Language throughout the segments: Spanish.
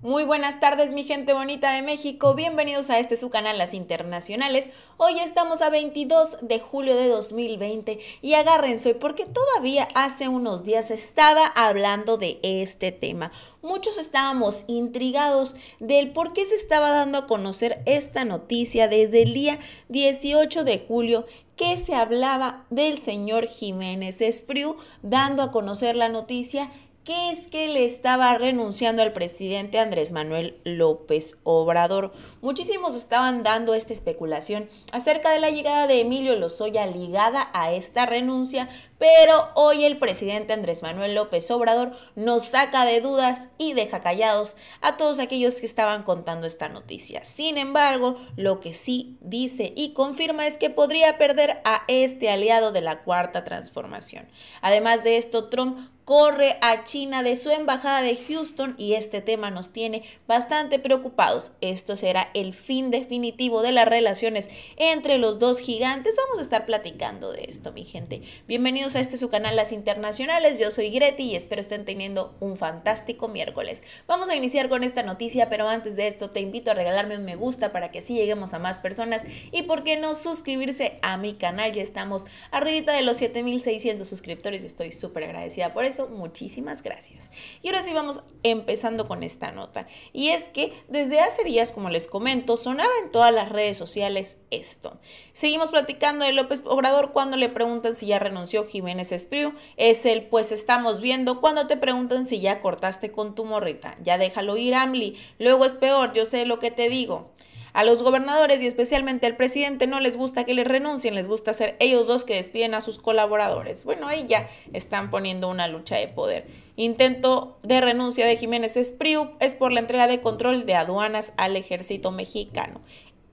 Muy buenas tardes mi gente bonita de México, bienvenidos a este su canal Las Internacionales. Hoy estamos a 22 de julio de 2020 y agárrense porque todavía hace unos días estaba hablando de este tema. Muchos estábamos intrigados del por qué se estaba dando a conocer esta noticia desde el día 18 de julio que se hablaba del señor Jiménez Espriu dando a conocer la noticia Qué es que le estaba renunciando al presidente Andrés Manuel López Obrador. Muchísimos estaban dando esta especulación acerca de la llegada de Emilio Lozoya ligada a esta renuncia, pero hoy el presidente Andrés Manuel López Obrador nos saca de dudas y deja callados a todos aquellos que estaban contando esta noticia. Sin embargo, lo que sí dice y confirma es que podría perder a este aliado de la cuarta transformación. Además de esto, Trump corre a China de su embajada de Houston y este tema nos tiene bastante preocupados. Esto será el fin definitivo de las relaciones entre los dos gigantes. Vamos a estar platicando de esto, mi gente. Bienvenidos a este su canal Las Internacionales. Yo soy Greti y espero estén teniendo un fantástico miércoles. Vamos a iniciar con esta noticia, pero antes de esto te invito a regalarme un me gusta para que así lleguemos a más personas y por qué no suscribirse a mi canal. Ya estamos arribita de los 7600 suscriptores. y Estoy súper agradecida por eso muchísimas gracias. Y ahora sí vamos empezando con esta nota. Y es que desde hace días, como les comento, sonaba en todas las redes sociales esto. Seguimos platicando de López Obrador cuando le preguntan si ya renunció Jiménez Espriu. Es el pues estamos viendo cuando te preguntan si ya cortaste con tu morrita. Ya déjalo ir, Amli. Luego es peor, yo sé lo que te digo. A los gobernadores y especialmente al presidente no les gusta que les renuncien, les gusta ser ellos dos que despiden a sus colaboradores. Bueno, ahí ya están poniendo una lucha de poder. Intento de renuncia de Jiménez Espriu es por la entrega de control de aduanas al ejército mexicano.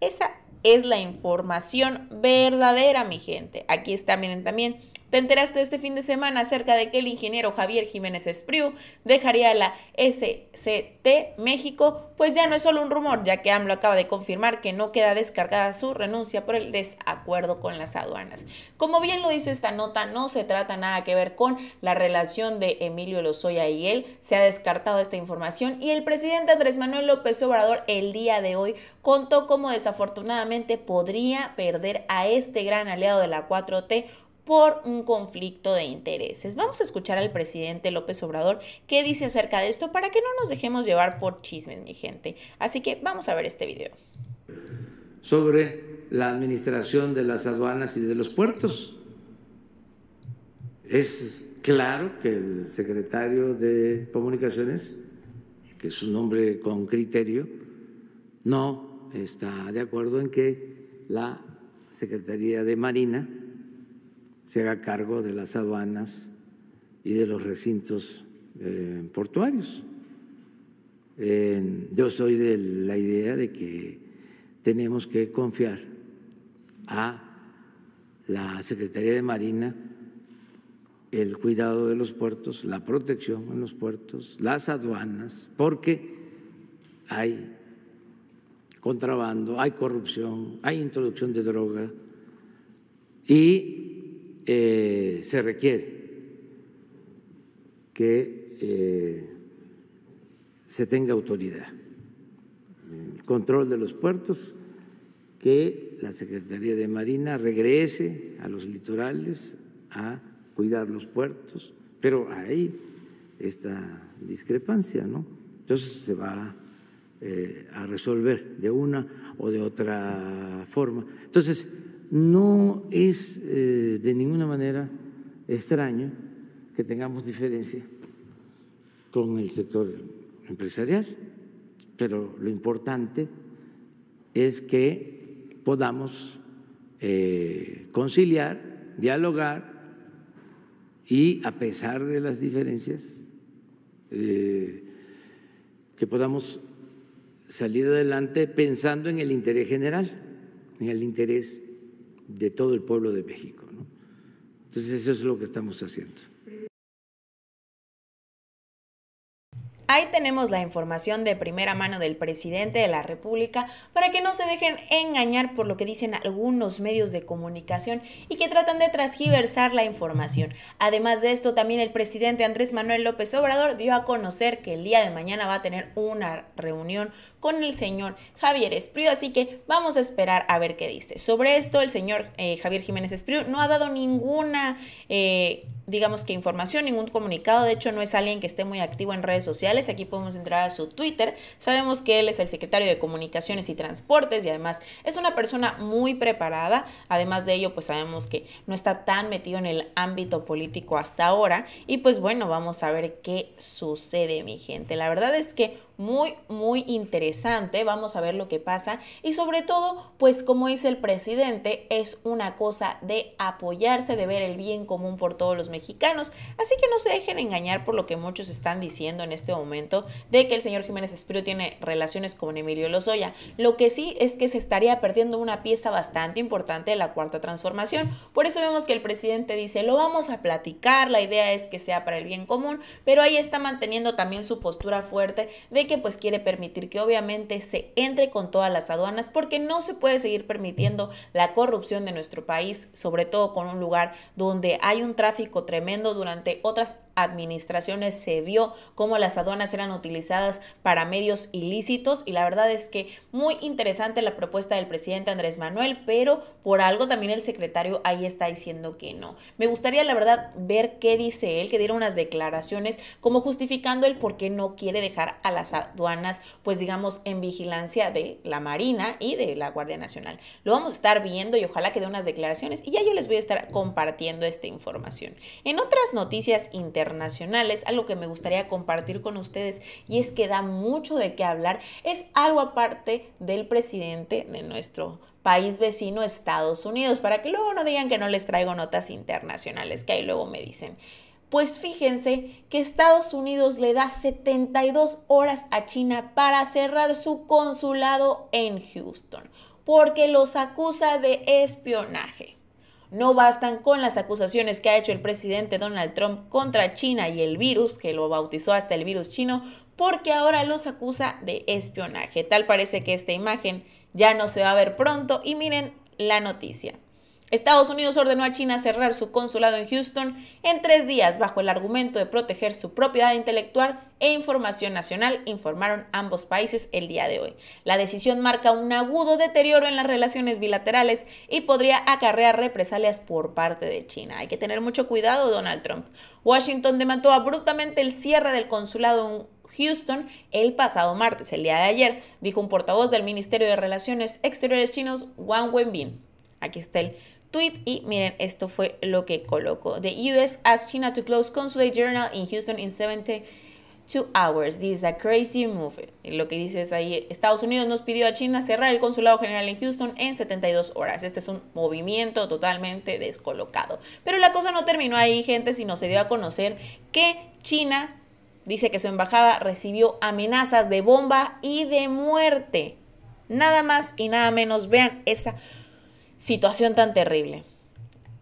Esa es la información verdadera, mi gente. Aquí está, miren también te enteraste este fin de semana acerca de que el ingeniero Javier Jiménez Espriu dejaría la SCT México, pues ya no es solo un rumor, ya que AMLO acaba de confirmar que no queda descargada su renuncia por el desacuerdo con las aduanas. Como bien lo dice esta nota, no se trata nada que ver con la relación de Emilio Lozoya y él, se ha descartado esta información y el presidente Andrés Manuel López Obrador el día de hoy contó cómo desafortunadamente podría perder a este gran aliado de la 4T por un conflicto de intereses. Vamos a escuchar al presidente López Obrador qué dice acerca de esto para que no nos dejemos llevar por chismes, mi gente. Así que vamos a ver este video. Sobre la administración de las aduanas y de los puertos. Es claro que el secretario de Comunicaciones, que es un hombre con criterio, no está de acuerdo en que la Secretaría de Marina se haga cargo de las aduanas y de los recintos eh, portuarios. yo soy de la idea de que tenemos que confiar a la Secretaría de Marina el cuidado de los puertos, la protección en los puertos, las aduanas, porque hay contrabando, hay corrupción, hay introducción de droga y eh, se requiere que eh, se tenga autoridad, el control de los puertos, que la Secretaría de Marina regrese a los litorales a cuidar los puertos, pero hay esta discrepancia, ¿no? Entonces se va eh, a resolver de una o de otra forma. Entonces, no es eh, de ninguna manera extraño que tengamos diferencia con el sector empresarial, pero lo importante es que podamos eh, conciliar, dialogar y a pesar de las diferencias, eh, que podamos salir adelante pensando en el interés general, en el interés de todo el pueblo de México. Entonces eso es lo que estamos haciendo. Ahí tenemos la información de primera mano del presidente de la República para que no se dejen engañar por lo que dicen algunos medios de comunicación y que tratan de transgiversar la información. Además de esto, también el presidente Andrés Manuel López Obrador dio a conocer que el día de mañana va a tener una reunión con el señor Javier Espriu, así que vamos a esperar a ver qué dice. Sobre esto, el señor eh, Javier Jiménez Espriu no ha dado ninguna... Eh, digamos que información, ningún comunicado. De hecho, no es alguien que esté muy activo en redes sociales. Aquí podemos entrar a su Twitter. Sabemos que él es el secretario de Comunicaciones y Transportes y además es una persona muy preparada. Además de ello, pues sabemos que no está tan metido en el ámbito político hasta ahora. Y pues bueno, vamos a ver qué sucede, mi gente. La verdad es que muy, muy interesante. Vamos a ver lo que pasa. Y sobre todo, pues como dice el presidente, es una cosa de apoyarse, de ver el bien común por todos los mexicanos. Así que no se dejen engañar por lo que muchos están diciendo en este momento de que el señor Jiménez Espiro tiene relaciones con Emilio Lozoya. Lo que sí es que se estaría perdiendo una pieza bastante importante de la cuarta transformación. Por eso vemos que el presidente dice, lo vamos a platicar, la idea es que sea para el bien común, pero ahí está manteniendo también su postura fuerte de que que pues quiere permitir que obviamente se entre con todas las aduanas porque no se puede seguir permitiendo la corrupción de nuestro país, sobre todo con un lugar donde hay un tráfico tremendo durante otras administraciones se vio cómo las aduanas eran utilizadas para medios ilícitos y la verdad es que muy interesante la propuesta del presidente Andrés Manuel, pero por algo también el secretario ahí está diciendo que no. Me gustaría la verdad ver qué dice él, que diera unas declaraciones como justificando el por qué no quiere dejar a las aduanas pues digamos en vigilancia de la Marina y de la Guardia Nacional. Lo vamos a estar viendo y ojalá que dé unas declaraciones y ya yo les voy a estar compartiendo esta información. En otras noticias internacionales, internacionales, algo que me gustaría compartir con ustedes y es que da mucho de qué hablar, es algo aparte del presidente de nuestro país vecino Estados Unidos, para que luego no digan que no les traigo notas internacionales, que ahí luego me dicen. Pues fíjense que Estados Unidos le da 72 horas a China para cerrar su consulado en Houston, porque los acusa de espionaje. No bastan con las acusaciones que ha hecho el presidente Donald Trump contra China y el virus, que lo bautizó hasta el virus chino, porque ahora los acusa de espionaje. Tal parece que esta imagen ya no se va a ver pronto y miren la noticia. Estados Unidos ordenó a China cerrar su consulado en Houston en tres días bajo el argumento de proteger su propiedad intelectual e información nacional, informaron ambos países el día de hoy. La decisión marca un agudo deterioro en las relaciones bilaterales y podría acarrear represalias por parte de China. Hay que tener mucho cuidado, Donald Trump. Washington demandó abruptamente el cierre del consulado en Houston el pasado martes, el día de ayer, dijo un portavoz del Ministerio de Relaciones Exteriores chinos, Wang Wenbin. Aquí está el tweet y miren, esto fue lo que colocó. The US asked China to close consulate journal in Houston in 72 hours. This is a crazy move. Lo que dice es ahí, Estados Unidos nos pidió a China cerrar el consulado general en Houston en 72 horas. Este es un movimiento totalmente descolocado. Pero la cosa no terminó ahí, gente, sino se dio a conocer que China dice que su embajada recibió amenazas de bomba y de muerte. Nada más y nada menos. Vean esa situación tan terrible.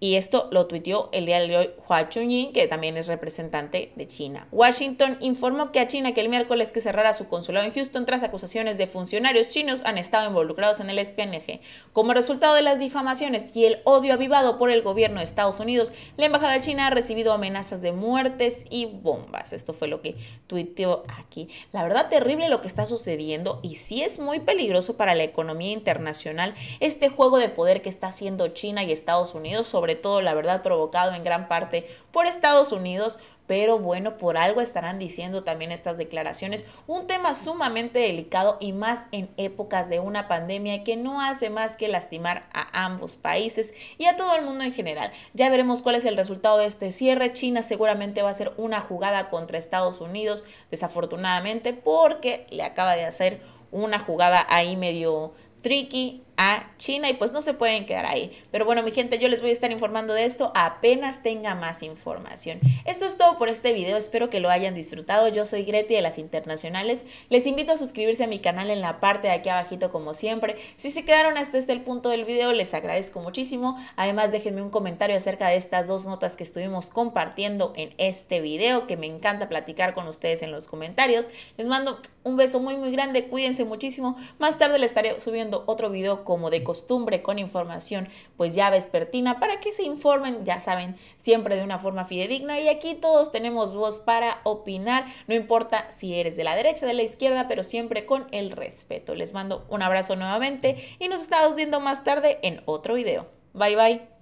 Y esto lo tuiteó el día de hoy Hua Chunying, que también es representante de China. Washington informó que a China que el miércoles que cerrara su consulado en Houston tras acusaciones de funcionarios chinos han estado involucrados en el espionaje. Como resultado de las difamaciones y el odio avivado por el gobierno de Estados Unidos, la embajada de China ha recibido amenazas de muertes y bombas. Esto fue lo que tuiteó aquí. La verdad terrible lo que está sucediendo y sí es muy peligroso para la economía internacional este juego de poder que está haciendo China y Estados Unidos sobre sobre todo, la verdad, provocado en gran parte por Estados Unidos, pero bueno, por algo estarán diciendo también estas declaraciones. Un tema sumamente delicado y más en épocas de una pandemia que no hace más que lastimar a ambos países y a todo el mundo en general. Ya veremos cuál es el resultado de este cierre. China seguramente va a ser una jugada contra Estados Unidos, desafortunadamente, porque le acaba de hacer una jugada ahí medio tricky a China y pues no se pueden quedar ahí. Pero bueno, mi gente, yo les voy a estar informando de esto apenas tenga más información. Esto es todo por este video, espero que lo hayan disfrutado. Yo soy Greti de las Internacionales. Les invito a suscribirse a mi canal en la parte de aquí abajito como siempre. Si se quedaron hasta este el punto del video, les agradezco muchísimo. Además, déjenme un comentario acerca de estas dos notas que estuvimos compartiendo en este video, que me encanta platicar con ustedes en los comentarios. Les mando un beso muy muy grande, cuídense muchísimo. Más tarde les estaré subiendo otro video como de costumbre con información pues ya vespertina para que se informen, ya saben, siempre de una forma fidedigna y aquí todos tenemos voz para opinar, no importa si eres de la derecha o de la izquierda, pero siempre con el respeto. Les mando un abrazo nuevamente y nos estamos viendo más tarde en otro video. Bye bye.